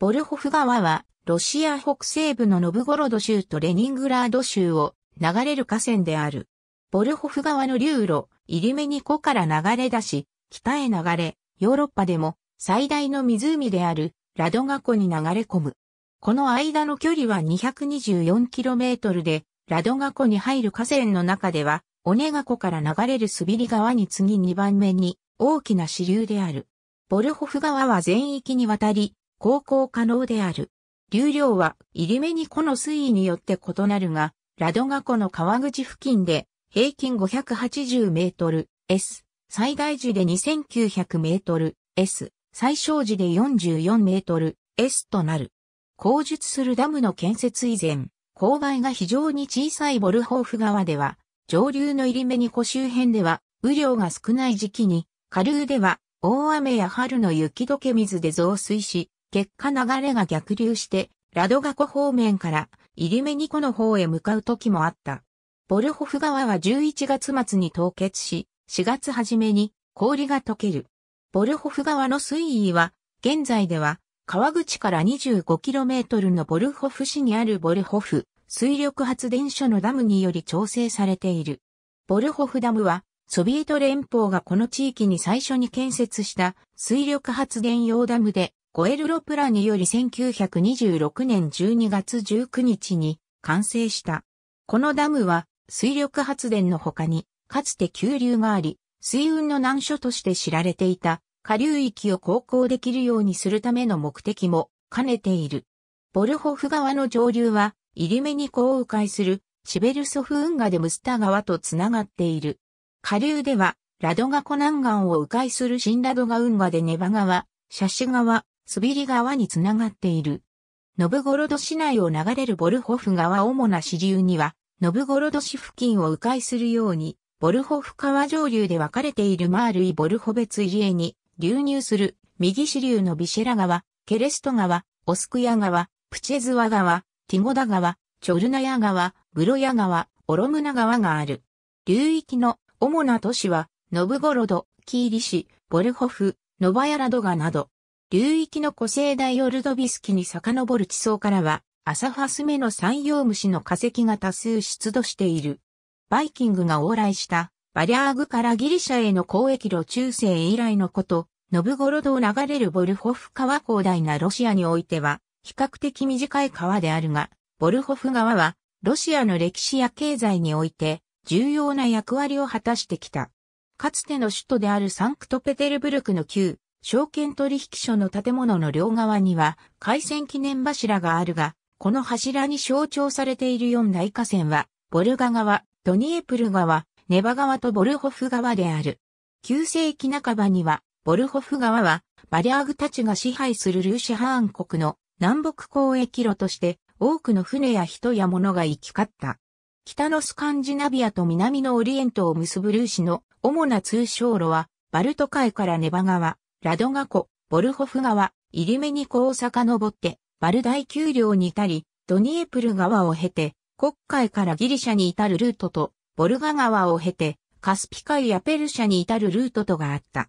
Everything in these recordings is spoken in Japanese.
ボルホフ川は、ロシア北西部のノブゴロド州とレニングラード州を流れる河川である。ボルホフ川の流路、イリメニコから流れ出し、北へ流れ、ヨーロッパでも最大の湖であるラドガ湖に流れ込む。この間の距離は 224km で、ラドガ湖に入る河川の中では、オネガ湖から流れるスビリ川に次2番目に大きな支流である。ボルホフ川は全域にわたり航行可能である。流量は入り目に湖の水位によって異なるが、ラドガ湖の川口付近で平均580メートル S、最大時で2900メートル S、最小時で44メートル S となる。工述するダムの建設以前、勾配が非常に小さいボルホーフ川では、上流の入り目に湖周辺では、雨量が少ない時期に、下流では大雨や春の雪解け水で増水し、結果流れが逆流して、ラドガ湖方面からイリメニ湖の方へ向かう時もあった。ボルホフ川は11月末に凍結し、4月初めに氷が溶ける。ボルホフ川の水位は、現在では川口から 25km のボルホフ市にあるボルホフ水力発電所のダムにより調整されている。ボルホフダムは、ソビエト連邦がこの地域に最初に建設した水力発電用ダムで、ゴエルロプラにより1926年12月19日に完成した。このダムは水力発電の他に、かつて急流があり、水運の難所として知られていた下流域を航行できるようにするための目的も兼ねている。ボルホフ川の上流は、入り目にこを迂回するシベルソフ運河でムスタ川とつながっている。下流では、ラドガ湖南岸を迂回する新ラドガ運河でネバ川、シャシ川、ビり川につながっている。ノブゴロド市内を流れるボルホフ川主な支流には、ノブゴロド市付近を迂回するように、ボルホフ川上流で分かれているマールイ・ボルホベツ入江に流入する右支流のビシェラ川、ケレスト川、オスクヤ川、プチェズワ川、ティゴダ川、チョルナヤ川、ブロヤ川、オロムナ川がある。流域の主な都市は、ノブゴロド、キーリ市、ボルホフ、ノバヤラドガなど。流域の古生代オルドビスキに遡る地層からは、アサファスメの山陽虫の化石が多数出土している。バイキングが往来したバリャーグからギリシャへの交易路中世以来のこと、ノブゴロドを流れるボルホフ川広大なロシアにおいては、比較的短い川であるが、ボルホフ川は、ロシアの歴史や経済において、重要な役割を果たしてきた。かつての首都であるサンクトペテルブルクの旧、証券取引所の建物の両側には、海戦記念柱があるが、この柱に象徴されている四大河川は、ボルガ川、ドニエプル川、ネバ川とボルホフ川である。旧世紀半ばには、ボルホフ川は、バリアーグたちが支配するルーシハーン国の南北交易路として、多くの船や人や物が行き交った。北のスカンジナビアと南のオリエントを結ぶルーシの主な通商路は、バルト海からネバ川、ラドガ湖、ボルホフ川、イリメニ湖を遡って、バル大丘陵に至り、ドニエプル川を経て、国海からギリシャに至るルートと、ボルガ川を経て、カスピ海やペルシャに至るルートとがあった。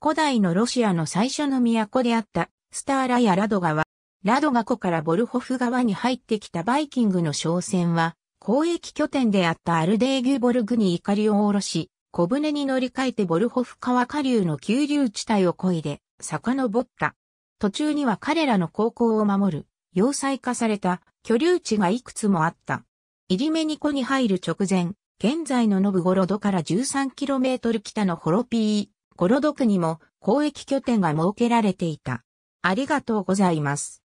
古代のロシアの最初の都であった、スターラやラドガは、ラドガ湖からボルホフ川に入ってきたバイキングの商船は、交易拠点であったアルデーギュボルグに怒りを下ろし、小舟に乗り換えてボルホフ川下流の急流地帯を漕いで、遡った。途中には彼らの高校を守る、要塞化された居留地がいくつもあった。入り目ニ湖に入る直前、現在のノブゴロドから 13km 北のホロピー、ゴロドクにも交易拠点が設けられていた。ありがとうございます。